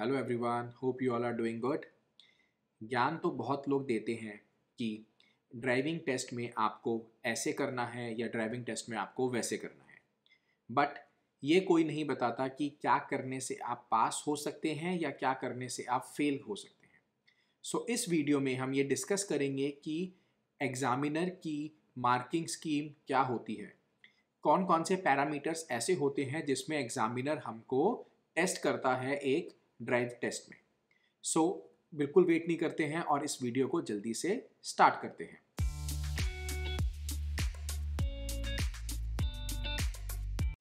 hello everyone hope you all are doing good ज्ञान तो बहुत लोग देते हैं कि ड्राइविंग टेस्ट में आपको ऐसे करना है या ड्राइविंग टेस्ट में आपको वैसे करना है बट ये कोई नहीं बताता कि क्या करने से आप पास हो सकते हैं या क्या करने से आप फेल हो सकते हैं सो so, इस वीडियो में हम ये डिस्कस करेंगे कि एग्ज़ामिनर की मार्किंग स्कीम क्या होती है कौन कौन से पैरामीटर्स ऐसे होते हैं जिसमें एग्ज़ामिनर हमको टेस्ट करता है एक ड्राइव टेस्ट में सो so, बिल्कुल वेट नहीं करते हैं और इस वीडियो को जल्दी से स्टार्ट करते हैं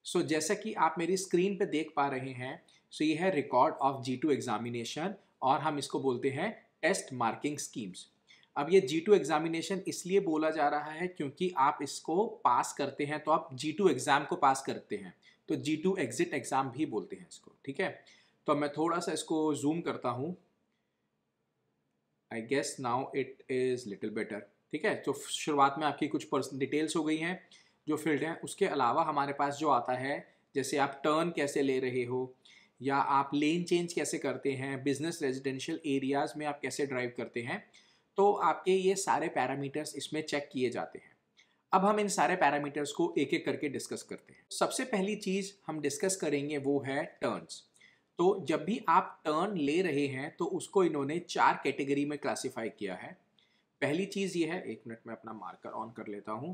सो so, जैसा कि आप मेरी स्क्रीन पे देख पा रहे हैं सो so ये है record of G two examination और हम इसको बोलते हैं टेस्ट मार्किंग स्कीम्स अब ये जी टू एग्जामिनेशन इसलिए बोला जा रहा है क्योंकि आप इसको पास करते हैं तो आप जी टू एग्ज़ाम को पास करते हैं तो जी टू एग्ज़िट एग्ज़ाम भी बोलते हैं इसको ठीक है तो मैं थोड़ा सा इसको जूम करता हूँ I guess now it is little better ठीक है तो शुरुआत में आपकी कुछ पर्सन डिटेल्स हो गई हैं जो फील्ड हैं उसके अलावा हमारे पास जो आता है जैसे आप टर्न कैसे ले रहे हो या आप लेन चेंज कैसे करते हैं बिजनेस रेजिडेंशियल एरियाज़ में आप कैसे ड्राइव करते हैं तो आपके ये सारे पैरामीटर्स इसमें चेक किए जाते हैं अब हम इन सारे पैरामीटर्स को एक एक करके डिस्कस करते हैं सबसे पहली चीज़ हम डिस्कस करेंगे वो है टर्न्स तो जब भी आप टर्न ले रहे हैं तो उसको इन्होंने चार कैटेगरी में क्लासिफाई किया है पहली चीज़ ये है एक मिनट में अपना मार्कर ऑन कर लेता हूँ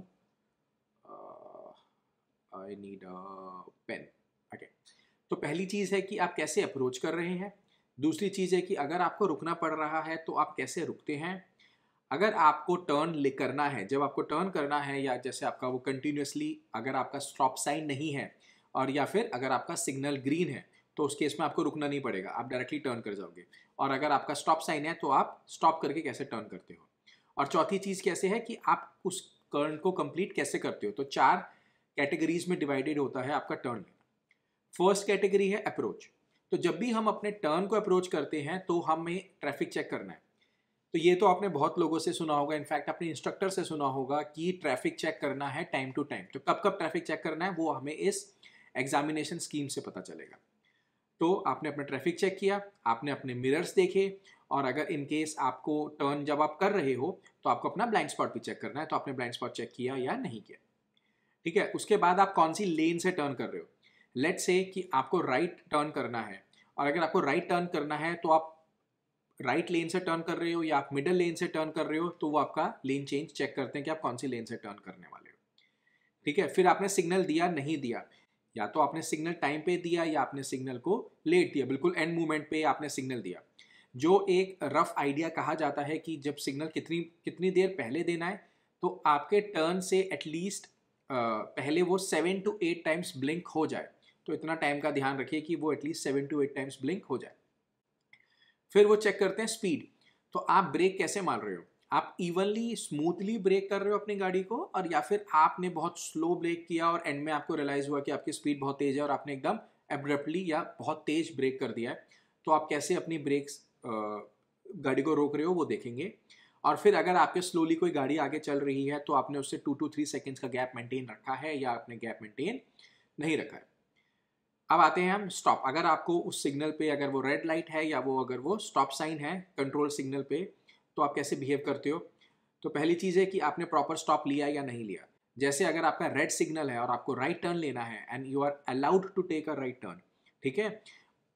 आई नीड पेन ओके तो पहली चीज़ है कि आप कैसे अप्रोच कर रहे हैं दूसरी चीज़ है कि अगर आपको रुकना पड़ रहा है तो आप कैसे रुकते हैं अगर आपको टर्न ले करना है जब आपको टर्न करना है या जैसे आपका वो कंटिन्यूसली अगर आपका स्टॉप साइन नहीं है और या फिर अगर आपका सिग्नल ग्रीन है तो उस केस में आपको रुकना नहीं पड़ेगा आप डायरेक्टली टर्न कर जाओगे और अगर आपका स्टॉप साइन है तो आप स्टॉप करके कैसे टर्न करते हो और चौथी चीज़ कैसे है कि आप उस टर्न को कंप्लीट कैसे करते हो तो चार कैटेगरीज में डिवाइडेड होता है आपका टर्न फर्स्ट कैटेगरी है अप्रोच तो जब भी हम अपने टर्न को अप्रोच करते हैं तो हमें ट्रैफिक चेक करना है तो ये तो आपने बहुत लोगों से सुना होगा इनफैक्ट अपने इंस्ट्रक्टर से सुना होगा कि ट्रैफिक चेक करना है टाइम टू टाइम तो कब कब ट्रैफिक चेक करना है वो हमें इस एग्जामिनेशन स्कीम से पता चलेगा तो आपने अपना ट्रैफिक चेक किया आपने अपने मिरर्स देखे और अगर इन केस आपको टर्न जब आप कर रहे हो तो आपको अपना ब्लाइंड स्पॉट भी चेक करना है तो आपने ब्लाइंड स्पॉट चेक किया या नहीं किया ठीक है उसके बाद आप कौन सी लेन से टर्न कर रहे हो लेट से कि आपको राइट right टर्न करना है और अगर आपको राइट right टर्न करना है तो आप राइट right लेन से टर्न कर रहे हो या आप मिडल लेन से टर्न कर रहे हो तो वो आपका लेन चेंज चेक करते हैं कि आप कौन सी लेन से टर्न करने वाले हो ठीक है फिर आपने सिग्नल दिया नहीं दिया या तो आपने सिग्नल टाइम पे दिया या आपने सिग्नल को लेट दिया बिल्कुल एंड मोमेंट पे आपने सिग्नल दिया जो एक रफ आइडिया कहा जाता है कि जब सिग्नल कितनी कितनी देर पहले देना है तो आपके टर्न से एटलीस्ट पहले वो seven to eight times blink हो जाए तो इतना टाइम का ध्यान रखिए कि वो at least seven to eight times blink हो जाए फिर वो चेक करते हैं स्पीड तो आप ब्रेक कैसे मार रहे हो आप इवनली स्मूथली ब्रेक कर रहे हो अपनी गाड़ी को और या फिर आपने बहुत स्लो ब्रेक किया और एंड में आपको रियलाइज़ हुआ कि आपकी स्पीड बहुत तेज़ है और आपने एकदम एब्रप्टली या बहुत तेज़ ब्रेक कर दिया है तो आप कैसे अपनी ब्रेक्स गाड़ी को रोक रहे हो वो देखेंगे और फिर अगर आपके स्लोली कोई गाड़ी आगे चल रही है तो आपने उससे टू टू थ्री सेकेंड्स का गैप मेंटेन रखा है या आपने गैप मेंटेन नहीं रखा है अब आते हैं हम स्टॉप अगर आपको उस सिग्नल पे अगर वो रेड लाइट है या वो अगर वो स्टॉप साइन है कंट्रोल सिग्नल पे तो आप कैसे बिहेव करते हो तो पहली चीज़ है कि आपने प्रॉपर स्टॉप लिया या नहीं लिया जैसे अगर आपका रेड सिग्नल है और आपको राइट टर्न लेना है and you are allowed to take a right turn ठीक है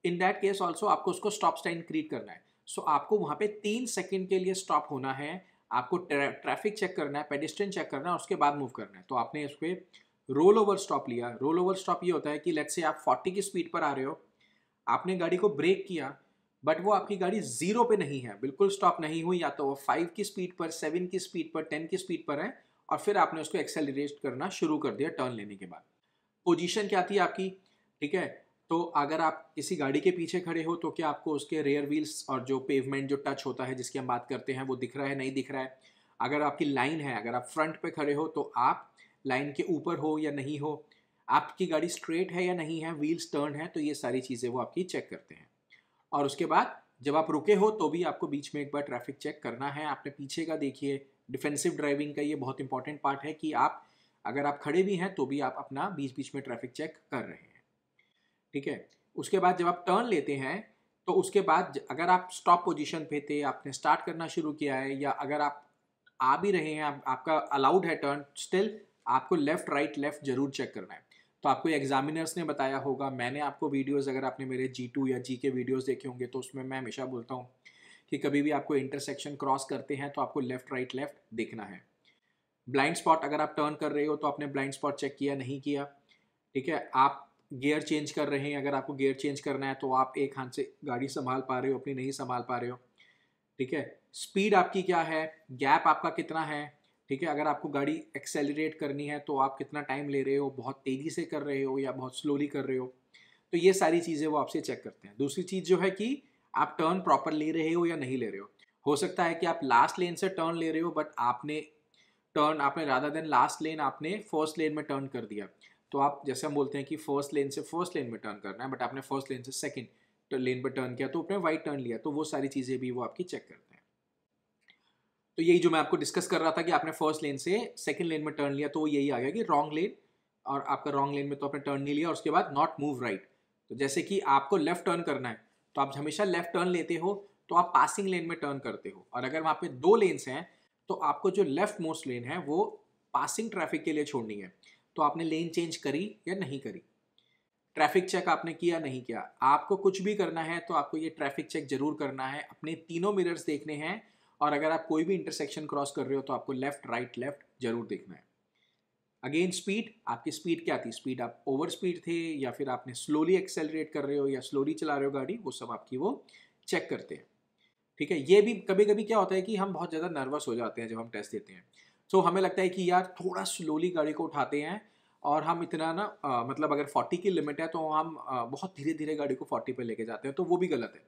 इन दैट केस ऑल्सो आपको उसको स्टॉप स्टाइन क्रिएट करना है सो so, आपको वहाँ पे तीन सेकेंड के लिए स्टॉप होना है आपको ट्रैफिक चेक करना है पेडिस्ट्रेन चेक करना है उसके बाद मूव करना है तो आपने उस पर रोल ओवर स्टॉप लिया रोल ओवर स्टॉप ये होता है कि लेट से आप 40 की स्पीड पर आ रहे हो आपने गाड़ी को ब्रेक किया बट वो आपकी गाड़ी जीरो पे नहीं है बिल्कुल स्टॉप नहीं हुई या तो वो फाइव की स्पीड पर सेवन की स्पीड पर टेन की स्पीड पर है और फिर आपने उसको एक्सेलरेट करना शुरू कर दिया टर्न लेने के बाद पोजीशन क्या थी आपकी ठीक है तो अगर आप किसी गाड़ी के पीछे खड़े हो तो क्या आपको उसके रेयर व्हील्स और जो पेवमेंट जो टच होता है जिसकी हम बात करते हैं वो दिख रहा है नहीं दिख रहा है अगर आपकी लाइन है अगर आप फ्रंट पे खड़े हो तो आप लाइन के ऊपर हो या नहीं हो आपकी गाड़ी स्ट्रेट है या नहीं है व्हील्स टर्न है तो ये सारी चीज़ें वो आपकी चेक करते हैं और उसके बाद जब आप रुके हो तो भी आपको बीच में एक बार ट्रैफिक चेक करना है आपने पीछे का देखिए डिफेंसिव ड्राइविंग का ये बहुत इंपॉर्टेंट पार्ट है कि आप अगर आप खड़े भी हैं तो भी आप अपना बीच बीच में ट्रैफिक चेक कर रहे हैं ठीक है उसके बाद जब आप टर्न लेते हैं तो उसके बाद अगर आप स्टॉप पोजीशन पे थे आपने स्टार्ट करना शुरू किया है या अगर आप आ भी रहे हैं आप, आपका अलाउड है टर्न स्टिल आपको लेफ्ट राइट लेफ्ट जरूर चेक करना है तो आपको एग्जामिनर्स ने बताया होगा मैंने आपको वीडियोस अगर आपने मेरे जी टू या जी के वीडियोस देखे होंगे तो उसमें मैं हमेशा बोलता हूँ कि कभी भी आपको इंटरसेक्शन क्रॉस करते हैं तो आपको लेफ्ट राइट लेफ्ट देखना है ब्लाइंड स्पॉट अगर आप टर्न कर रहे हो तो आपने ब्लाइंड स्पॉट चेक किया नहीं किया ठीक है आप गियर चेंज कर रहे हैं अगर आपको गियर चेंज करना है तो आप एक हाथ से गाड़ी संभाल पा रहे हो अपनी नहीं संभाल पा रहे हो ठीक है स्पीड आपकी क्या है गैप आपका कितना है ठीक है अगर आपको गाड़ी एक्सेलरेट करनी है तो आप कितना टाइम ले रहे हो बहुत तेज़ी से कर रहे हो या बहुत स्लोली कर रहे हो तो ये सारी चीज़ें वो आपसे चेक करते हैं दूसरी चीज़ जो है कि आप टर्न प्रॉपर ले रहे हो या नहीं ले रहे हो हो सकता है कि आप लास्ट लेन से टर्न ले रहे हो बट आपने टर्न आपने राधा देन लास्ट लेन आपने फर्स्ट लेन में टर्न कर दिया तो आप जैसे हम बोलते हैं कि फर्स्ट लेन से फर्स्ट लेन में टर्न करना है बट आपने फर्स्ट लेन से सेकेंड लेन पर टर्न किया तो आपने वाइट टर्न लिया तो वो सारी चीज़ें भी वो आपकी चेक करते हैं तो यही जो मैं आपको डिस्कस कर रहा था कि आपने फर्स्ट लेन से सेकंड लेन में टर्न लिया तो यही आ गया कि रॉन्ग लेन और आपका रॉन्ग लेन में तो आपने टर्न नहीं लिया और उसके बाद नॉट मूव राइट तो जैसे कि आपको लेफ्ट टर्न करना है तो आप हमेशा लेफ्ट टर्न लेते हो तो आप पासिंग लेन में टर्न करते हो और अगर वहाँ पे दो लेन्स हैं तो आपको जो लेफ्ट मोस्ट लेन है वो पासिंग ट्रैफिक के लिए छोड़नी है तो आपने लेन चेंज करी या नहीं करी ट्रैफिक चेक आपने किया नहीं किया आपको कुछ भी करना है तो आपको ये ट्रैफिक चेक जरूर करना है अपने तीनों मिरर्स देखने हैं और अगर आप कोई भी इंटरसेक्शन क्रॉस कर रहे हो तो आपको लेफ्ट राइट लेफ्ट जरूर देखना है अगेन स्पीड आपकी स्पीड क्या थी स्पीड आप ओवर स्पीड थे या फिर आपने स्लोली एक्सेलरेट कर रहे हो या स्लोली चला रहे हो गाड़ी वो सब आपकी वो चेक करते हैं ठीक है ये भी कभी कभी क्या होता है कि हम बहुत ज़्यादा नर्वस हो जाते हैं जब हम टेस्ट देते हैं तो so, हमें लगता है कि यार थोड़ा स्लोली गाड़ी को उठाते हैं और हम इतना ना मतलब अगर 40 की लिमिट है तो हम आ, बहुत धीरे धीरे गाड़ी को 40 पर लेके जाते हैं तो वो भी गलत है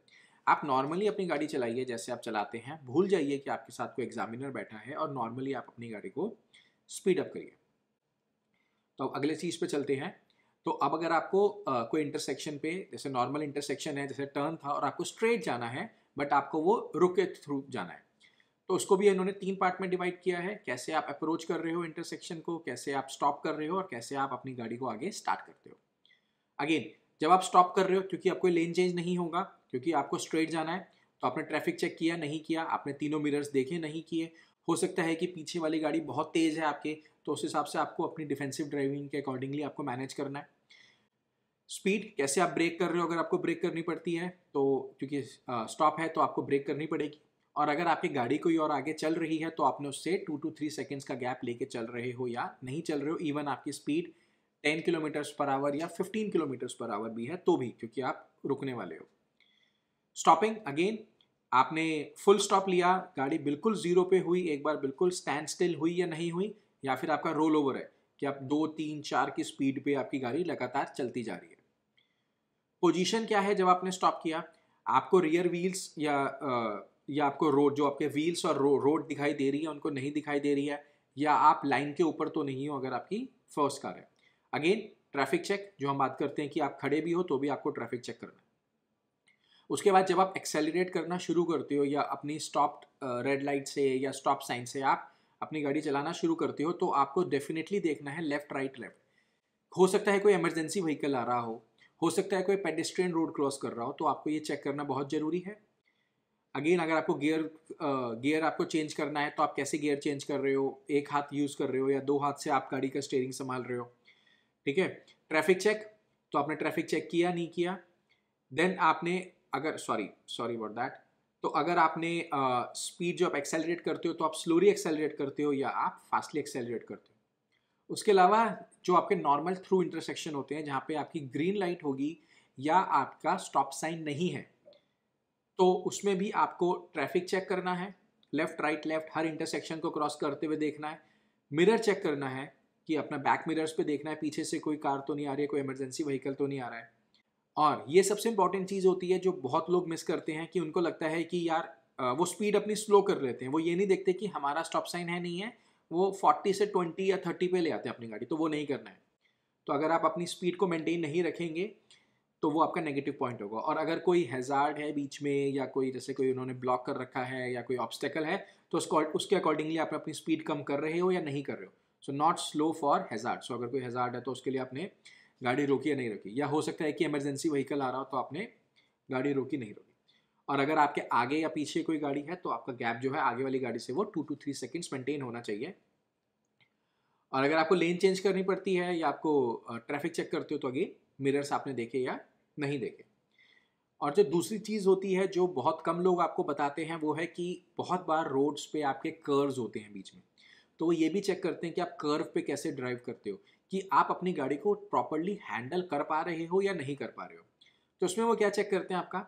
आप नॉर्मली अपनी गाड़ी चलाइए जैसे आप चलाते हैं भूल जाइए कि आपके साथ कोई एग्जामिनर बैठा है और नॉर्मली आप अपनी गाड़ी को स्पीड अप करिए तो अब अगले चीज़ पे चलते हैं तो अब अगर आपको आ, कोई इंटरसेक्शन पे जैसे नॉर्मल इंटरसेक्शन है जैसे टर्न था और आपको स्ट्रेट जाना है बट आपको वो रुके थ्रू जाना है तो उसको भी इन्होंने तीन पार्ट में डिवाइड किया है कैसे आप अप्रोच कर रहे हो इंटरसेक्शन को कैसे आप स्टॉप कर रहे हो और कैसे आप अपनी गाड़ी को आगे स्टार्ट करते हो अगेन जब आप स्टॉप कर रहे हो क्योंकि आपको लेन चेंज नहीं होगा क्योंकि आपको स्ट्रेट जाना है तो आपने ट्रैफिक चेक किया नहीं किया आपने तीनों मिरर्स देखे नहीं किए हो सकता है कि पीछे वाली गाड़ी बहुत तेज़ है आपके तो उस हिसाब से आपको अपनी डिफेंसिव ड्राइविंग के अकॉर्डिंगली आपको मैनेज करना है स्पीड कैसे आप ब्रेक कर रहे हो अगर आपको ब्रेक करनी पड़ती है तो क्योंकि स्टॉप है तो आपको ब्रेक करनी पड़ेगी और अगर आपकी गाड़ी कोई और आगे चल रही है तो आपने उससे टू टू थ्री सेकेंड्स का गैप लेके चल रहे हो या नहीं चल रहे हो इवन आपकी स्पीड 10 किलोमीटर्स पर आवर या 15 किलोमीटर्स पर आवर भी है तो भी क्योंकि आप रुकने वाले हो स्टॉपिंग अगेन आपने फुल स्टॉप लिया गाड़ी बिल्कुल जीरो पे हुई एक बार बिल्कुल स्टैंड स्टिल हुई या नहीं हुई या फिर आपका रोल ओवर है कि आप दो तीन चार की स्पीड पे आपकी गाड़ी लगातार चलती जा रही है पोजीशन क्या है जब आपने स्टॉप किया आपको रियर व्हील्स या आ, या आपको रोड जो आपके व्हील्स और रो, रोड दिखाई दे रही है उनको नहीं दिखाई दे रही है या आप लाइन के ऊपर तो नहीं हो अगर आपकी फर्स्ट कार है अगेन ट्रैफिक चेक जो हम बात करते हैं कि आप खड़े भी हो तो भी आपको ट्रैफिक चेक करना है उसके बाद जब आप एक्सेलरेट करना शुरू करते हो या अपनी स्टॉप रेड लाइट से या स्टॉप साइन से आप अपनी गाड़ी चलाना शुरू करते हो तो आपको डेफिनेटली देखना है लेफ्ट राइट लेफ्ट हो सकता है कोई इमरजेंसी व्हीकल आ रहा हो हो सकता है कोई पेडिस्ट्रियन रोड क्रॉस कर रहा हो तो आपको ये चेक करना बहुत ज़रूरी है अगेन अगर आपको गियर गियर आपको चेंज करना है तो आप कैसे गियर चेंज कर रहे हो एक हाथ यूज़ कर रहे हो या दो हाथ से आप गाड़ी का स्टेयरिंग संभाल रहे हो ठीक है ट्रैफिक चेक तो आपने ट्रैफिक चेक किया नहीं किया देन आपने अगर सॉरी सॉरी अबाउट दैट तो अगर आपने स्पीड uh, जो आप एक्सेलरेट करते हो तो आप स्लोली एक्सेलरेट करते हो या आप फास्टली एक्सेलरेट करते हो उसके अलावा जो आपके नॉर्मल थ्रू इंटरसेक्शन होते हैं जहाँ पे आपकी ग्रीन लाइट होगी या आपका स्टॉप साइन नहीं है तो उसमें भी आपको ट्रैफिक चेक करना है लेफ्ट राइट लेफ्ट हर इंटरसेक्शन को क्रॉस करते हुए देखना है मिरर चेक करना है कि अपना बैक मिरर्स पे देखना है पीछे से कोई कार तो नहीं आ रही है कोई इमरजेंसी व्हीकल तो नहीं आ रहा है और ये सबसे इंपॉर्टेंट चीज़ होती है जो बहुत लोग मिस करते हैं कि उनको लगता है कि यार वो स्पीड अपनी स्लो कर लेते हैं वो ये नहीं देखते कि हमारा स्टॉप साइन है नहीं है वो फोर्टी से ट्वेंटी या थर्टी पे ले आते हैं अपनी गाड़ी तो वो नहीं करना है तो अगर आप अपनी स्पीड को मेंटेन नहीं रखेंगे तो वो आपका नेगेटिव पॉइंट होगा और अगर कोई हैज़ार्ड है बीच में या कोई जैसे कोई उन्होंने ब्लॉक कर रखा है या कोई ऑब्स्टेकल है तो उसको उसके अकॉर्डिंगली आप अपनी स्पीड कम कर रहे हो या नहीं कर रहे हो so not slow for hazard so अगर कोई हेजार्ड है तो उसके लिए आपने गाड़ी रोकी या नहीं रोकी या हो सकता है कि इमरजेंसी व्हीकल आ रहा हो तो आपने गाड़ी रोकी नहीं रोकी और अगर आपके आगे या पीछे कोई गाड़ी है तो आपका गैप जो है आगे वाली गाड़ी से वो two to three seconds maintain होना चाहिए और अगर आपको लेन चेंज करनी पड़ती है या आपको ट्रैफिक चेक करते हो तो आगे मिरर्स आपने देखे या नहीं देखे और जो दूसरी चीज़ होती है जो बहुत कम लोग आपको बताते हैं वो है कि बहुत बार रोड्स पे आपके कर्व्स होते हैं बीच में तो वो ये भी चेक करते हैं कि आप कर्व पे कैसे ड्राइव करते हो कि आप अपनी गाड़ी को प्रॉपरली हैंडल कर पा रहे हो या नहीं कर पा रहे हो तो उसमें वो क्या चेक करते हैं आपका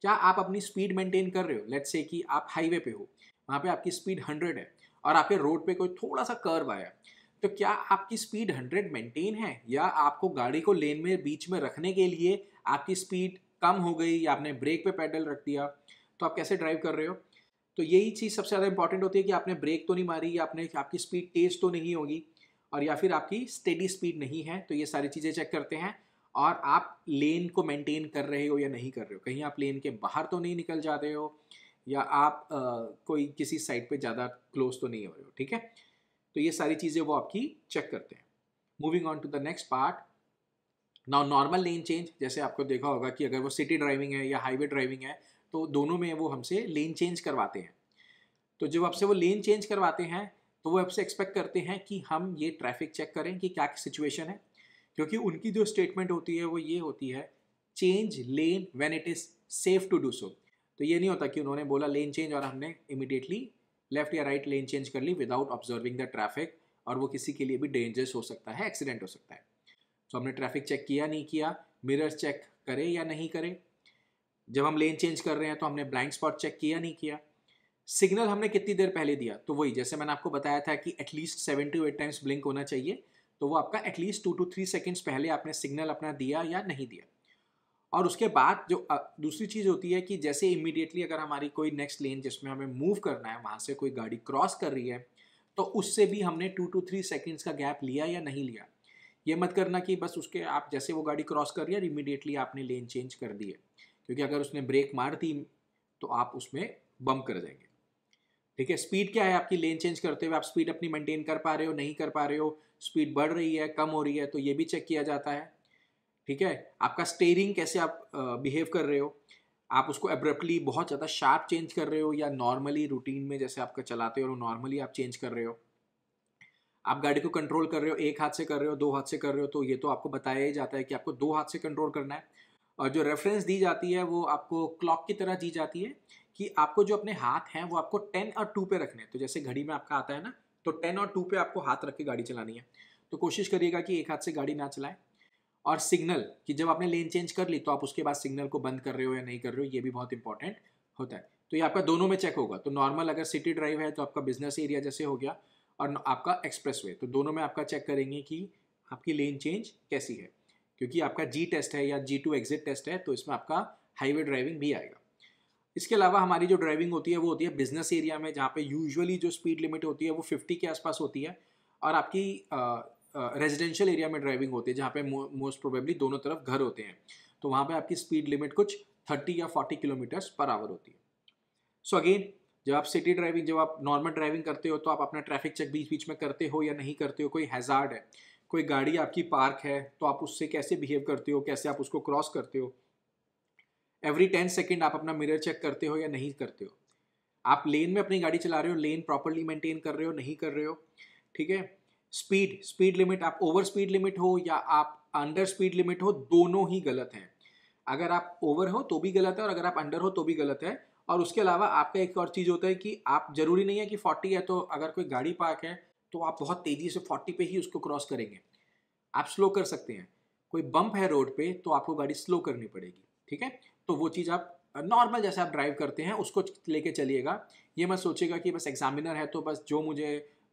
क्या आप अपनी स्पीड मेंटेन कर रहे हो लेट्स से कि आप हाईवे पे हो वहाँ पे आपकी स्पीड हंड्रेड है और आपके रोड पे कोई थोड़ा सा कर्व आया तो क्या आपकी स्पीड हंड्रेड मेंटेन है या आपको गाड़ी को लेन में बीच में रखने के लिए आपकी स्पीड कम हो गई या आपने ब्रेक पे पैडल रख दिया तो आप कैसे ड्राइव कर रहे हो तो यही चीज़ सबसे ज़्यादा इंपॉर्टेंट होती है कि आपने ब्रेक तो नहीं मारी या आपने आपकी स्पीड तेज़ तो नहीं होगी और या फिर आपकी स्टेडी स्पीड नहीं है तो ये सारी चीज़ें चेक करते हैं और आप लेन को मेंटेन कर रहे हो या नहीं कर रहे हो कहीं आप लेन के बाहर तो नहीं निकल जा रहे हो या आप आ, कोई किसी साइड पे ज़्यादा क्लोज तो नहीं हो रहे हो ठीक है तो ये सारी चीज़ें वो आपकी चेक करते हैं moving on to the next part now normal lane change जैसे आपको देखा होगा कि अगर वो सिटी ड्राइविंग है या हाईवे ड्राइविंग है तो दोनों में वो हमसे लेन चेंज करवाते हैं तो जब आपसे वो लेन चेंज करवाते हैं तो वो आपसे एक्सपेक्ट करते हैं कि हम ये ट्रैफिक चेक करें कि क्या सिचुएशन है क्योंकि उनकी जो स्टेटमेंट होती है वो ये होती है change lane when it is safe to do so तो ये नहीं होता कि उन्होंने बोला लेन चेंज और हमने इमिडिएटली लेफ्ट या राइट लेन चेंज कर ली विदाउट ऑब्जर्विंग द ट्रैफिक और वो किसी के लिए भी डेंजरस हो सकता है एक्सीडेंट हो सकता है तो हमने ट्रैफिक चेक किया नहीं किया मिरर्स चेक करे या नहीं करे जब हम लेन चेंज कर रहे हैं तो हमने ब्लाइंड स्पॉट चेक किया नहीं किया सिग्नल हमने कितनी देर पहले दिया तो वही जैसे मैंने आपको बताया था कि at least seven to eight times blink होना चाहिए तो वो आपका at least two to three seconds पहले आपने सिग्नल अपना दिया या नहीं दिया और उसके बाद जो दूसरी चीज़ होती है कि जैसे इमिडिएटली अगर हमारी कोई नेक्स्ट लेन जिसमें हमें मूव करना है वहाँ से कोई गाड़ी क्रॉस कर रही है तो उससे भी हमने टू टू थ्री सेकेंड्स का गैप लिया या नहीं लिया ये मत करना कि बस उसके आप जैसे वो गाड़ी क्रॉस कर रही है इमिडिएटली आपने लेन चेंज कर दी है क्योंकि अगर उसने ब्रेक मार दी तो आप उसमें बम कर जाएंगे ठीक है स्पीड क्या है आपकी लेन चेंज करते हुए आप स्पीड अपनी मेंटेन कर पा रहे हो नहीं कर पा रहे हो स्पीड बढ़ रही है कम हो रही है तो ये भी चेक किया जाता है ठीक है आपका स्टेयरिंग कैसे आप बिहेव कर रहे हो आप उसको एब्रप्टली बहुत ज़्यादा शार्प चेंज कर रहे हो या नॉर्मली रूटीन में जैसे आपका चलाते हो नॉर्मली आप चेंज कर रहे हो आप गाड़ी को कंट्रोल कर रहे हो एक हाथ से कर रहे हो दो हाथ से कर रहे हो तो ये तो आपको बताया ही जाता है कि आपको दो हाथ से कंट्रोल करना है और जो रेफरेंस दी जाती है वो आपको क्लॉक की तरह दी जाती है कि आपको जो अपने हाथ हैं वो आपको टेन और टू पे रखने हैं तो जैसे घड़ी में आपका आता है ना तो टेन और टू पे आपको हाथ रख के गाड़ी चलानी है तो कोशिश करिएगा कि एक हाथ से गाड़ी ना चलाएं और सिग्नल कि जब आपने लेन चेंज कर ली तो आप उसके बाद सिग्नल को बंद कर रहे हो या नहीं कर रहे हो ये भी बहुत इंपॉर्टेंट होता है तो ये आपका दोनों में चेक होगा तो नॉर्मल अगर सिटी ड्राइव है तो आपका बिजनेस एरिया जैसे हो गया और आपका एक्सप्रेस वे तो दोनों में आपका चेक करेंगे कि आपकी लेन चेंज कैसी है क्योंकि आपका जी टेस्ट है या जी टू एग्जिट टेस्ट है तो इसमें आपका हाईवे ड्राइविंग भी आएगा इसके अलावा हमारी जो ड्राइविंग होती है वो होती है बिजनेस एरिया में जहाँ पे यूजुअली जो स्पीड लिमिट होती है वो 50 के आसपास होती है और आपकी रेजिडेंशियल एरिया में ड्राइविंग होती है जहाँ पे मोस्ट प्रोबेबली दोनों तरफ घर होते हैं तो वहाँ पे आपकी स्पीड लिमिट कुछ 30 या 40 किलोमीटर्स पर आवर होती है सो so अगेन जब आप सिटी ड्राइविंग जब आप नॉर्मल ड्राइविंग करते हो तो आप अपना ट्रैफिक चेक बीच बीच में करते हो या नहीं करते हो कोई हैजार्ड है कोई गाड़ी आपकी पार्क है तो आप उससे कैसे बिहेव करते हो कैसे आप उसको क्रॉस करते हो एवरी टेन सेकेंड आप अपना मिरर चेक करते हो या नहीं करते हो आप लेन में अपनी गाड़ी चला रहे हो लेन प्रॉपरली मेंटेन कर रहे हो नहीं कर रहे हो ठीक है स्पीड स्पीड लिमिट आप ओवर स्पीड लिमिट हो या आप अंडर स्पीड लिमिट हो दोनों ही गलत हैं अगर आप ओवर हो तो भी गलत है और अगर आप अंडर हो तो भी गलत है और उसके अलावा आपका एक और चीज़ होता है कि आप जरूरी नहीं है कि फोर्टी है तो अगर कोई गाड़ी पार्क है तो आप बहुत तेज़ी से 40 पे ही उसको क्रॉस करेंगे आप स्लो कर सकते हैं कोई बम्प है रोड पे तो आपको गाड़ी स्लो करनी पड़ेगी ठीक है तो वो चीज़ आप नॉर्मल जैसे आप ड्राइव करते हैं उसको लेके चलिएगा ये मैं सोचिएगा कि बस एग्जामिनर है तो बस जो मुझे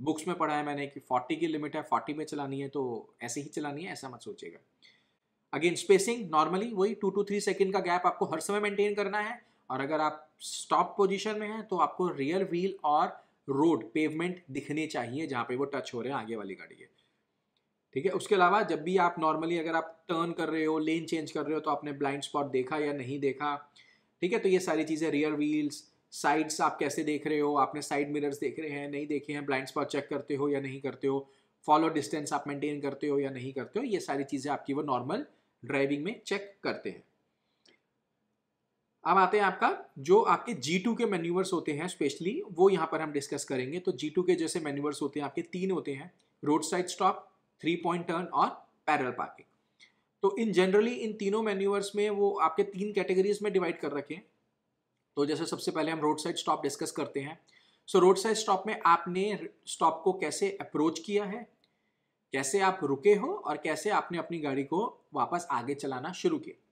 बुक्स में पढ़ा है मैंने कि फोर्टी की लिमिट है फोर्टी में चलानी है तो ऐसे ही चलानी है ऐसा मत सोचेगा अगेन स्पेसिंग नॉर्मली वही टू टू थ्री सेकेंड का गैप आपको हर समय मेंटेन करना है और अगर आप स्टॉप पोजिशन में हैं तो आपको रियर व्हील और रोड पेवमेंट दिखने चाहिए जहाँ पे वो टच हो रहे हैं आगे वाली गाड़ी के ठीक है उसके अलावा जब भी आप नॉर्मली अगर आप टर्न कर रहे हो लेन चेंज कर रहे हो तो आपने ब्लाइंड स्पॉट देखा या नहीं देखा ठीक है तो ये सारी चीज़ें रियर व्हील्स साइड्स आप कैसे देख रहे हो आपने साइड मिरर्स देख रहे हैं नहीं देखे हैं ब्लाइंड स्पॉट चेक करते हो या नहीं करते हो फॉलो डिस्टेंस आप मेंटेन करते हो या नहीं करते हो ये सारी चीज़ें आपकी वो नॉर्मल ड्राइविंग में चेक करते हैं अब आते हैं आपका जो आपके G2 के मैन्यूवर्स होते हैं स्पेशली वो यहाँ पर हम डिस्कस करेंगे तो G2 के जैसे मैन्यूवर्स होते हैं आपके तीन होते हैं road side stop three point turn और पैरल पार्किंग तो इन जनरली इन तीनों मैन्यूवर्स में वो आपके तीन कैटेगरीज में डिवाइड कर रखे हैं तो जैसे सबसे पहले हम रोड साइड स्टॉप डिस्कस करते हैं सो रोड साइड स्टॉप में आपने स्टॉप को कैसे अप्रोच किया है कैसे आप रुके हो और कैसे आपने अपनी गाड़ी को वापस आगे चलाना शुरू किया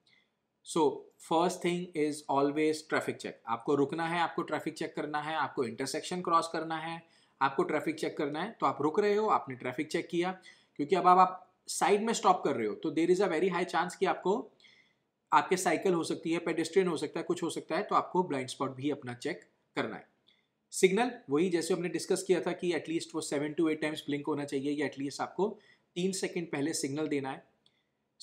so first thing is always traffic check आपको रुकना है आपको ट्रैफिक चेक करना है आपको इंटरसेक्शन क्रॉस करना है आपको ट्रैफिक चेक करना है तो आप रुक रहे हो आपने ट्रैफिक चेक किया क्योंकि अब आप साइड में स्टॉप कर रहे हो तो there is a very high chance कि आपको आपके साइकिल हो सकती है पेडेस्ट्रियन हो सकता है कुछ हो सकता है तो आपको ब्लाइंड स्पॉट भी अपना चेक करना है सिग्नल वही जैसे हमने डिस्कस किया था कि एटलीस्ट वो seven to eight times blink होना चाहिए या एटलीस्ट आपको तीन सेकेंड पहले सिग्नल देना है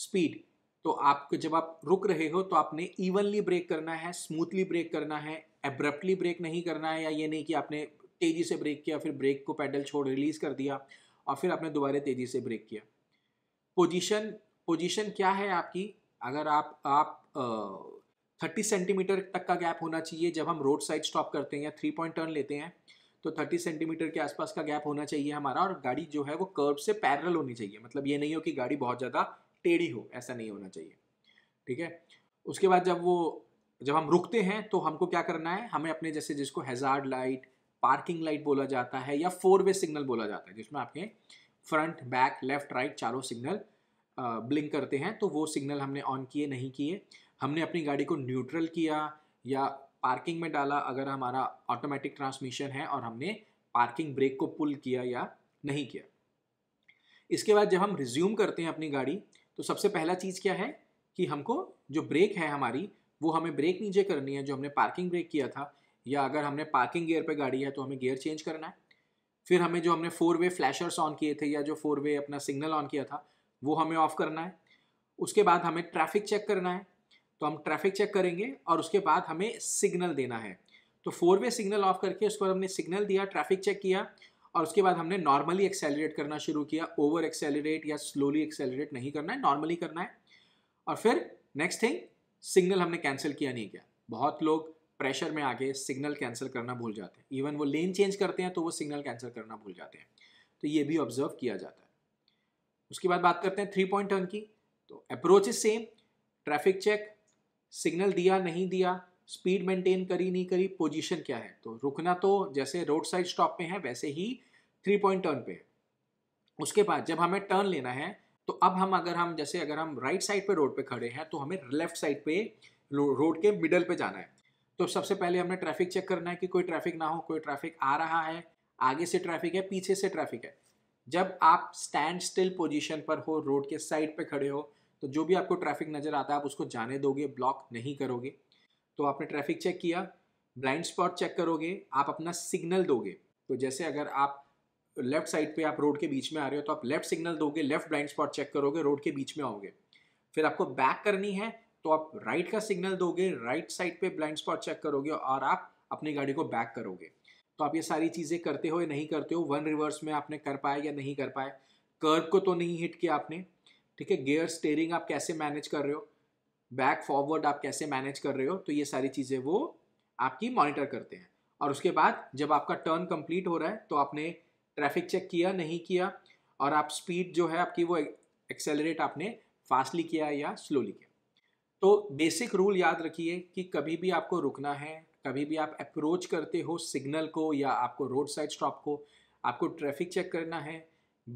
स्पीड तो आप जब आप रुक रहे हो तो आपने इवनली ब्रेक करना है स्मूथली ब्रेक करना है एब्रप्टली ब्रेक नहीं करना है या ये नहीं कि आपने तेज़ी से ब्रेक किया फिर ब्रेक को पैडल छोड़ रिलीज़ कर दिया और फिर आपने दोबारा तेज़ी से ब्रेक किया पोजीशन पोजीशन क्या है आपकी अगर आप आप थर्टी सेंटीमीटर तक का गैप होना चाहिए जब हम रोड साइड स्टॉप करते हैं या थ्री पॉइंट टर्न लेते हैं तो थर्टी सेंटीमीटर के आसपास का गैप होना चाहिए हमारा और गाड़ी जो है वो कर्व से पैरल होनी चाहिए मतलब ये नहीं हो कि गाड़ी बहुत ज़्यादा टेढ़ी हो ऐसा नहीं होना चाहिए ठीक है उसके बाद जब वो जब हम रुकते हैं तो हमको क्या करना है हमें अपने जैसे जिसको हेजार्ड लाइट पार्किंग लाइट बोला जाता है या फोर वे सिग्नल बोला जाता है जिसमें आपके फ्रंट बैक लेफ्ट राइट चारों सिग्नल ब्लिंक करते हैं तो वो सिग्नल हमने ऑन किए नहीं किए हमने अपनी गाड़ी को न्यूट्रल किया या पार्किंग में डाला अगर हमारा ऑटोमेटिक ट्रांसमिशन है और हमने पार्किंग ब्रेक को पुल किया या नहीं किया इसके बाद जब हम रिज्यूम करते हैं अपनी गाड़ी तो सबसे पहला चीज़ क्या है कि हमको जो ब्रेक है हमारी वो हमें ब्रेक नीचे करनी है जो हमने पार्किंग ब्रेक किया था या अगर हमने पार्किंग गियर पे गाड़ी है तो हमें गियर चेंज करना है फिर हमें जो हमने फोर वे फ्लैशर्स ऑन किए थे या जो फोर वे अपना सिग्नल ऑन किया था वो हमें ऑफ करना है उसके बाद हमें ट्रैफिक चेक करना है तो हम ट्रैफिक चेक करेंगे और उसके बाद हमें सिग्नल देना है तो फोर वे सिग्नल ऑफ करके उसके बाद हमने सिग्नल दिया ट्रैफिक चेक किया और उसके बाद हमने नॉर्मली एक्सेलरेट करना शुरू किया ओवर एक्सेलरेट या स्लोली एक्सेलरेट नहीं करना है नॉर्मली करना है और फिर नेक्स्ट थिंग सिग्नल हमने कैंसिल किया नहीं किया बहुत लोग प्रेशर में आके सिग्नल कैंसिल करना भूल जाते हैं इवन वो लेन चेंज करते हैं तो वो सिग्नल कैंसिल करना भूल जाते हैं तो ये भी ऑब्जर्व किया जाता है उसके बाद बात करते हैं थ्री पॉइंट टर्न की तो approach is same traffic check signal दिया नहीं दिया स्पीड मेंटेन करी नहीं करी पोजीशन क्या है तो रुकना तो जैसे रोड साइड स्टॉप पे है वैसे ही थ्री पॉइंट टर्न पे है उसके बाद जब हमें टर्न लेना है तो अब हम अगर हम जैसे अगर हम राइट साइड पे रोड पे खड़े हैं तो हमें लेफ्ट साइड पे रोड के मिडल पे जाना है तो सबसे पहले हमें ट्रैफिक चेक करना है कि कोई ट्रैफिक ना हो कोई ट्रैफिक आ रहा है आगे से ट्रैफिक है पीछे से ट्रैफिक है जब आप स्टैंड स्टिल पोजिशन पर हो रोड के साइड पे खड़े हो तो जो भी आपको ट्रैफिक नज़र आता है आप उसको जाने दोगे ब्लॉक नहीं करोगे तो आपने ट्रैफिक चेक किया ब्लाइंड स्पॉट चेक करोगे आप अपना सिग्नल दोगे तो जैसे अगर आप लेफ्ट साइड पे आप रोड के बीच में आ रहे हो तो आप लेफ्ट सिग्नल दोगे लेफ्ट ब्लाइंड स्पॉट चेक करोगे रोड के बीच में आओगे फिर आपको बैक करनी है तो आप राइट का सिग्नल दोगे राइट साइड पे ब्लाइंड स्पॉट चेक करोगे और आप अपनी गाड़ी को बैक करोगे तो आप ये सारी चीज़ें करते हो या नहीं करते हो वन रिवर्स में आपने कर पाए या नहीं कर पाए कर्व को तो नहीं हिट किया आपने ठीक है गियर स्टेयरिंग आप कैसे मैनेज कर रहे हो बैक फॉरवर्ड आप कैसे मैनेज कर रहे हो तो ये सारी चीज़ें वो आपकी मॉनिटर करते हैं और उसके बाद जब आपका टर्न कंप्लीट हो रहा है तो आपने ट्रैफिक चेक किया नहीं किया और आप स्पीड जो है आपकी वो एक्सेलरेट आपने फास्टली किया या स्लोली किया तो बेसिक रूल याद रखिए कि कभी भी आपको रुकना है कभी भी आप अप्रोच करते हो सिग्नल को या आपको रोड साइड स्टॉप को आपको ट्रैफिक चेक करना है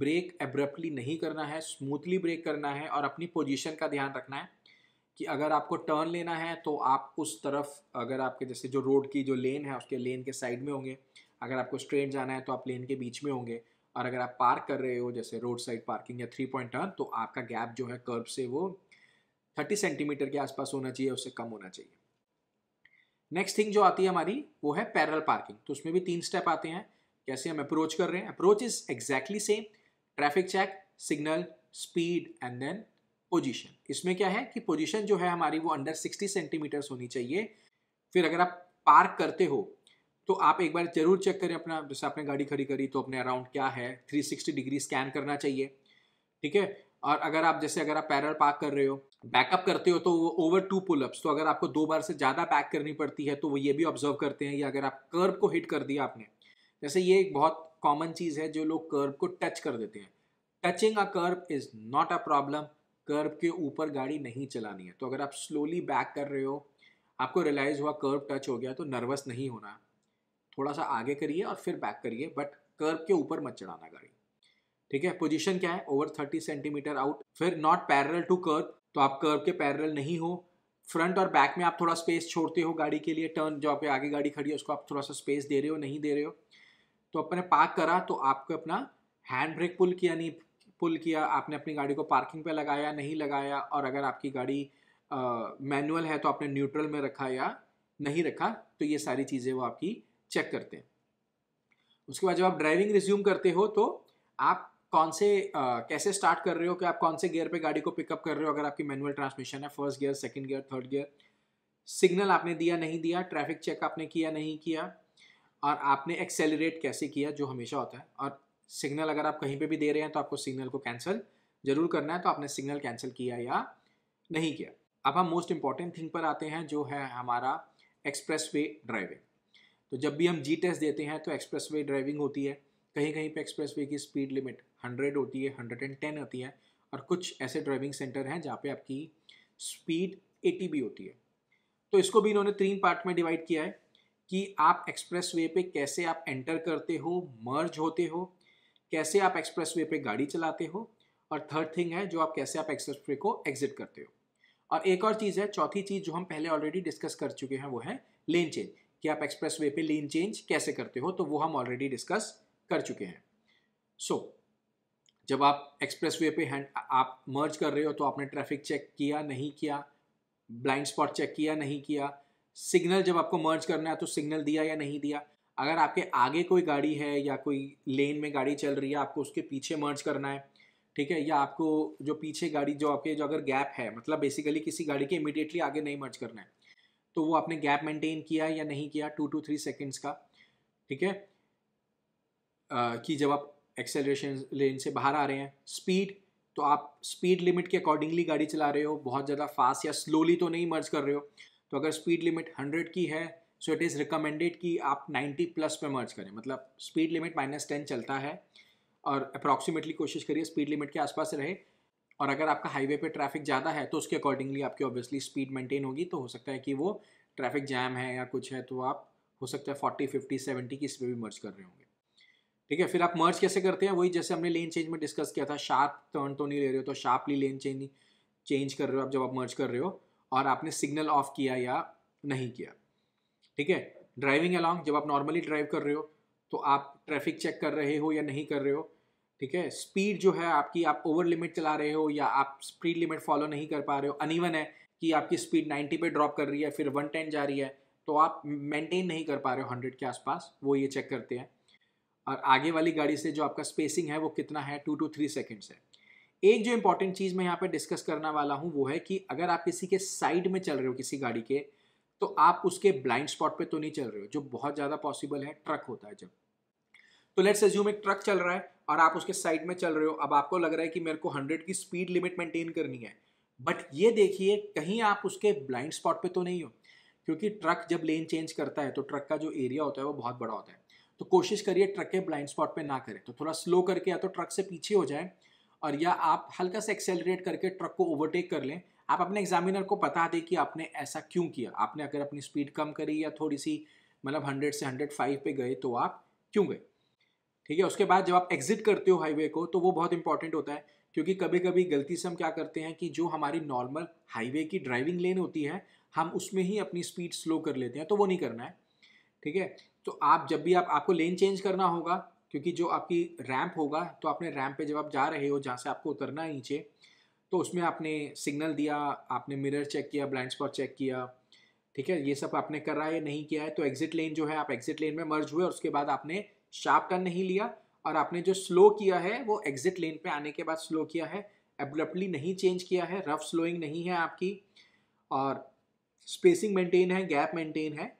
ब्रेक एब्रप्टली नहीं करना है स्मूथली ब्रेक करना है और अपनी पोजीशन का ध्यान रखना है कि अगर आपको टर्न लेना है तो आप उस तरफ अगर आपके जैसे जो रोड की जो लेन है उसके लेन के साइड में होंगे अगर आपको स्ट्रेट जाना है तो आप लेन के बीच में होंगे और अगर आप पार्क कर रहे हो जैसे रोड साइड पार्किंग या थ्री पॉइंट टर्न तो आपका गैप जो है कर्ब से वो थर्टी सेंटीमीटर के आसपास होना चाहिए उससे कम होना चाहिए नेक्स्ट थिंग जो आती है हमारी वो है पैरल पार्किंग तो उसमें भी तीन स्टेप आते हैं कैसे हम अप्रोच कर रहे हैं approach is exactly same traffic check signal speed and then position इसमें क्या है कि पोजीशन जो है हमारी वो अंडर 60 सेंटीमीटर्स होनी चाहिए फिर अगर आप पार्क करते हो तो आप एक बार जरूर चेक करें अपना जैसे आपने गाड़ी खड़ी करी तो अपने अराउंड क्या है 360 डिग्री स्कैन करना चाहिए ठीक है और अगर आप जैसे अगर आप पैरल पार्क कर रहे हो बैकअप करते हो तो वो ओवर टू पुलअप्स तो अगर आपको दो बार से ज़्यादा बैक करनी पड़ती है तो वो ये भी ऑब्जर्व करते हैं या अगर आप कर्व को हिट कर दिया आपने जैसे ये एक बहुत कॉमन चीज़ है जो लोग कर्व को टच कर देते हैं touching a kerb is not a problem kerb के ऊपर गाड़ी नहीं चलानी है तो अगर आप स्लोली बैक कर रहे हो आपको रियलाइज़ हुआ कर्व टच हो गया तो नर्वस नहीं होना थोड़ा सा आगे करिए और फिर बैक करिए बट कर्व के ऊपर मत चढ़ाना गाड़ी ठीक है पोजीशन क्या है ओवर थर्टी सेंटीमीटर आउट फिर नॉट पैरल टू कर्व तो आप कर्व के पैरल नहीं हो फ्रंट और बैक में आप थोड़ा स्पेस छोड़ते हो गाड़ी के लिए टर्न जो आप आगे गाड़ी खड़ी है उसको आप थोड़ा सा स्पेस दे रहे हो नहीं दे रहे हो तो अपने पार्क करा तो आपको अपना हैंड ब्रेक पुल किया नहीं पुल किया आपने अपनी गाड़ी को पार्किंग पे लगाया नहीं लगाया और अगर आपकी गाड़ी मैनुअल है तो आपने न्यूट्रल में रखा या नहीं रखा तो ये सारी चीज़ें वो आपकी चेक करते हैं उसके बाद जब आप ड्राइविंग रिज्यूम करते हो तो आप कौन से आ, कैसे स्टार्ट कर रहे हो कि आप कौन से गियर पे गाड़ी को पिकअप कर रहे हो अगर आपकी मैनुअल ट्रांसमिशन है first gear second gear third gear signal आपने दिया नहीं दिया ट्रैफिक चेक आपने किया नहीं किया और आपने एक्सेलरेट कैसे किया जो हमेशा होता है और सिग्नल अगर आप कहीं पे भी दे रहे हैं तो आपको सिग्नल को कैंसिल जरूर करना है तो आपने सिग्नल कैंसिल किया या नहीं किया अब हम मोस्ट इंपॉर्टेंट थिंग पर आते हैं जो है हमारा एक्सप्रेस वे ड्राइविंग तो जब भी हम जी टेस्ट देते हैं तो एक्सप्रेस वे ड्राइविंग होती है कहीं कहीं पर एक्सप्रेस वे की स्पीड लिमिट हंड्रेड होती है हंड्रेड एंड टेन होती है और कुछ ऐसे ड्राइविंग सेंटर हैं जहाँ पे आपकी स्पीड एटी भी होती है तो इसको भी इन्होंने तीन पार्ट में डिवाइड किया है कि आप एक्सप्रेस वे पे कैसे आप एंटर करते हो मर्ज होते हो कैसे आप एक्सप्रेस वे पे गाड़ी चलाते हो और थर्ड थिंग है जो आप कैसे आप एक्सप्रेस वे को एग्जिट करते हो और एक और चीज़ है चौथी चीज़ जो हम पहले ऑलरेडी डिस्कस कर चुके हैं वो है लेन चेंज कि आप एक्सप्रेस वे पे लेन चेंज कैसे करते हो तो वो हम ऑलरेडी डिस्कस कर चुके हैं सो so, जब आप एक्सप्रेस वे पे हैंड आप मर्ज कर रहे हो तो आपने ट्रैफिक चेक किया नहीं किया ब्लाइंड स्पॉट चेक किया नहीं किया सिग्नल जब आपको मर्ज करना है तो सिग्नल दिया या नहीं दिया अगर आपके आगे कोई गाड़ी है या कोई लेन में गाड़ी चल रही है आपको उसके पीछे मर्ज करना है ठीक है या आपको जो पीछे गाड़ी जो आपके जो अगर गैप है मतलब बेसिकली किसी गाड़ी के इमिडिएटली आगे नहीं मर्ज करना है तो वो आपने गैप मेंटेन किया या नहीं किया टू टू थ्री सेकेंड्स का ठीक है कि जब आप एक्सेलरेशन लेन से बाहर आ रहे हैं स्पीड तो आप स्पीड लिमिट के अकॉर्डिंगली गाड़ी चला रहे हो बहुत ज़्यादा फास्ट या स्लोली तो नहीं मर्ज कर रहे हो तो अगर स्पीड लिमिट हंड्रेड की है सो इट इज़ रिकमेंडेड कि आप 90 प्लस पे मर्ज करें मतलब स्पीड लिमिट माइनस टेन चलता है और अप्रॉक्सीमेटली कोशिश करिए स्पीड लिमिट के आसपास रहे और अगर आपका हाईवे पे ट्रैफिक ज़्यादा है तो उसके अकॉर्डिंगली आपकी ऑब्वियसली स्पीड मेंटेन होगी तो हो सकता है कि वो ट्रैफिक जैम है या कुछ है तो आप हो सकता है फोर्टी फिफ्टी सेवेंटी की स्पीड भी मर्ज कर रहे होंगे ठीक है फिर आप मर्ज कैसे करते हैं वही जैसे हमने लेन चेंज में डिस्कस किया था शार्प टर्न तो नहीं ले रहे हो तो शार्पली लेन चेंज चेंज कर रहे हो आप जब आप मर्ज कर रहे हो और आपने सिग्नल ऑफ किया या नहीं किया ठीक है ड्राइविंग अलॉन्ग जब आप नॉर्मली ड्राइव कर रहे हो तो आप ट्रैफिक चेक कर रहे हो या नहीं कर रहे हो ठीक है स्पीड जो है आपकी आप ओवर लिमिट चला रहे हो या आप स्पीड लिमिट फॉलो नहीं कर पा रहे हो अनइवन है कि आपकी स्पीड 90 पे ड्रॉप कर रही है फिर 110 जा रही है तो आप मेंटेन नहीं कर पा रहे हो 100 के आसपास वो ये चेक करते हैं और आगे वाली गाड़ी से जो आपका स्पेसिंग है वो कितना है टू टू थ्री सेकेंड्स है एक जो इंपॉर्टेंट चीज़ मैं यहाँ पर डिस्कस करना वाला हूँ वो है कि अगर आप किसी के साइड में चल रहे हो किसी गाड़ी के तो आप उसके ब्लाइंड स्पॉट पे तो नहीं चल रहे हो जो बहुत ज़्यादा पॉसिबल है ट्रक होता है जब तो लेट्स एज्यूम एक ट्रक चल रहा है और आप उसके साइड में चल रहे हो अब आपको लग रहा है कि मेरे को हंड्रेड की स्पीड लिमिट मेंटेन करनी है बट ये देखिए कहीं आप उसके ब्लाइंड स्पॉट पे तो नहीं हो क्योंकि ट्रक जब लेन चेंज करता है तो ट्रक का जो एरिया होता है वो बहुत बड़ा होता है तो कोशिश करिए ट्रक के ब्लाइंड स्पॉट पे ना करें तो थोड़ा स्लो करके या तो ट्रक से पीछे हो जाए और या आप हल्का सा एक्सेलरेट करके ट्रक को ओवरटेक कर लें आप अपने एग्जामिनर को बता दें कि आपने ऐसा क्यों किया आपने अगर अपनी स्पीड कम करी या थोड़ी सी मतलब हंड्रेड से हंड्रेड फाइव पे गए तो आप क्यों गए ठीक है उसके बाद जब आप एग्जिट करते हो हाईवे को तो वो बहुत इंपॉर्टेंट होता है क्योंकि कभी कभी गलती से हम क्या करते हैं कि जो हमारी नॉर्मल हाईवे की ड्राइविंग लेन होती है हम उसमें ही अपनी स्पीड स्लो कर लेते हैं तो वो नहीं करना है ठीक है तो आप जब भी आप आपको लेन चेंज करना होगा क्योंकि जो आपकी रैंप होगा तो आपने रैंप पे जब आप जा रहे हो जहाँ से आपको उतरना है नीचे तो उसमें आपने सिग्नल दिया आपने मिरर चेक किया ब्लाइंड स्पॉट चेक किया ठीक है ये सब आपने कर रहा है नहीं किया है तो एग्जिट लेन जो है आप एग्जिट लेन में मर्ज हुए और उसके बाद आपने शार्प टर्न नहीं लिया और आपने जो स्लो किया है वो एग्जिट लेन पे आने के बाद स्लो किया है एब्रप्टली नहीं चेंज किया है रफ स्लोइंग नहीं है आपकी और स्पेसिंग मेंटेन है गैप मेंटेन है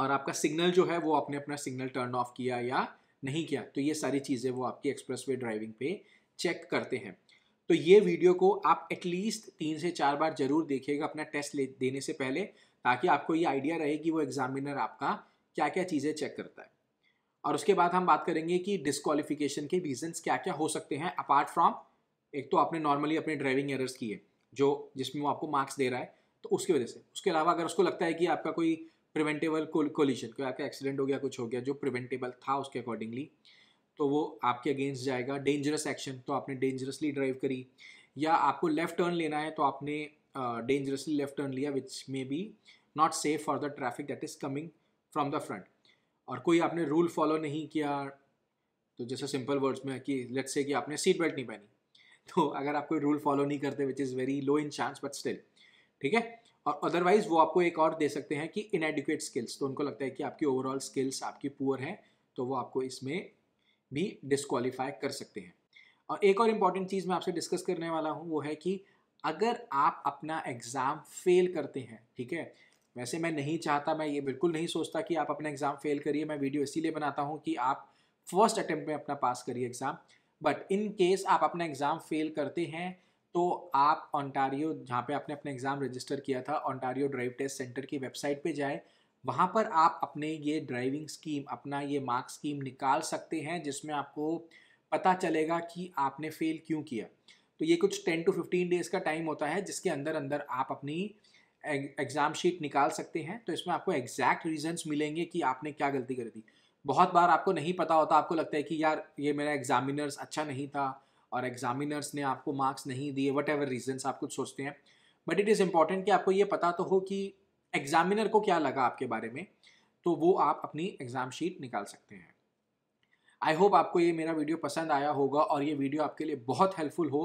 और आपका सिग्नल जो है वो आपने अपना सिग्नल टर्न ऑफ किया या नहीं किया तो ये सारी चीज़ें वो आपकी एक्सप्रेस ड्राइविंग पे चेक करते हैं तो ये वीडियो को आप एटलीस्ट तीन से चार बार जरूर देखिएगा अपना टेस्ट ले देने से पहले ताकि आपको ये आइडिया रहे कि वो एग्जामिनर आपका क्या क्या चीज़ें चेक करता है और उसके बाद हम बात करेंगे कि डिस्कालिफिकेशन के रीज़न्स क्या क्या हो सकते हैं अपार्ट फ्रॉम एक तो आपने नॉर्मली अपने ड्राइविंग एरर्स किए जो जिसमें वो आपको मार्क्स दे रहा है तो उसकी वजह से उसके अलावा अगर उसको लगता है कि आपका कोई प्रिवेंटेबल कोलिशन कोई आपका एक्सीडेंट हो गया कुछ हो गया जो प्रिवेंटेबल था उसके अकॉर्डिंगली तो वो आपके अगेंस्ट जाएगा डेंजरस एक्शन तो आपने डेंजरसली ड्राइव करी या आपको लेफ़्ट टर्न लेना है तो आपने डेंजरसली लेफ़्ट टर्न लिया which may be not safe for the traffic that is coming from the front और कोई आपने रूल फॉलो नहीं किया तो जैसे सिंपल वर्ड्स में कि लेट से कि आपने सीट बेल्ट नहीं पहनी तो अगर आप कोई रूल फॉलो नहीं करते which is very low in chance but still ठीक है और अदरवाइज वो आपको एक और दे सकते हैं कि इनएडिकुएट स्किल्स तो उनको लगता है कि आपकी ओवरऑल स्किल्स आपकी पुअर हैं तो वो आपको इसमें भी डिस्कवालीफाई कर सकते हैं और एक और इम्पॉर्टेंट चीज़ मैं आपसे डिस्कस करने वाला हूँ वो है कि अगर आप अपना एग्ज़ाम फेल करते हैं ठीक है वैसे मैं नहीं चाहता मैं ये बिल्कुल नहीं सोचता कि आप अपना एग्ज़ाम फेल करिए मैं वीडियो इसीलिए बनाता हूँ कि आप फर्स्ट अटैम्प्ट में अपना पास करिए एग्ज़ाम बट इन केस आप अपना एग्ज़ाम फेल करते हैं तो आप ऑनटारियो जहाँ पे आपने अपना एग्ज़ाम रजिस्टर किया था ऑनटारियो ड्राइव टेस्ट सेंटर की वेबसाइट पे जाए वहाँ पर आप अपने ये ड्राइविंग स्कीम अपना ये मार्क स्कीम निकाल सकते हैं जिसमें आपको पता चलेगा कि आपने फेल क्यों किया तो ये कुछ टेन टू फिफ्टीन डेज़ का टाइम होता है जिसके अंदर अंदर आप अपनी एग्ज़ाम शीट निकाल सकते हैं तो इसमें आपको एग्जैक्ट रीजंस मिलेंगे कि आपने क्या गलती करी थी बहुत बार आपको नहीं पता होता आपको लगता है कि यार ये मेरा एग्जामिनर्स अच्छा नहीं था और एग्जामिनर्स ने आपको मार्क्स नहीं दिए वट एवर रीजन्स आप कुछ सोचते हैं बट इट इज़ इम्पॉर्टेंट कि आपको ये पता तो हो कि एग्जामिनर को क्या लगा आपके बारे में तो वो आप अपनी एग्ज़ाम शीट निकाल सकते हैं आई होप आपको ये मेरा वीडियो पसंद आया होगा और ये वीडियो आपके लिए बहुत हेल्पफुल हो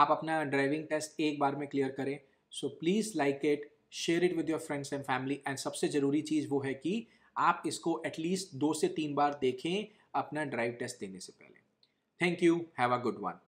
आप अपना ड्राइविंग टेस्ट एक बार में क्लियर करें so please like it share it with your friends and family एंड सबसे ज़रूरी चीज़ वो है कि आप इसको एटलीस्ट दो से तीन बार देखें अपना ड्राइव टेस्ट देने से पहले thank you have a good one